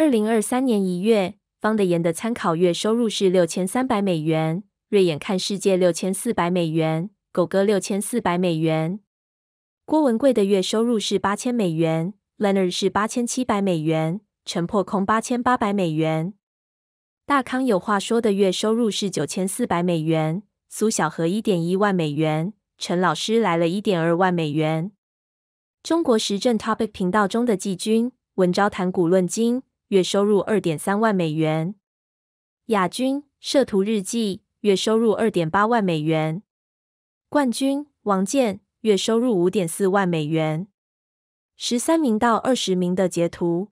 二零二三年一月，方的言的参考月收入是六千三百美元，瑞眼看世界六千四百美元，狗哥六千四百美元，郭文贵的月收入是八千美元，Lerner 是八千七百美元，陈破空八千八百美元，大康有话说的月收入是九千四百美元，苏小荷一点一万美元，陈老师来了一点二万美元。中国时政 Topic 频道中的季军文昭谈古论今。月收入二点三万美元，亚军摄图日记月收入二点八万美元，冠军王健月收入五点四万美元，十三名到二十名的截图。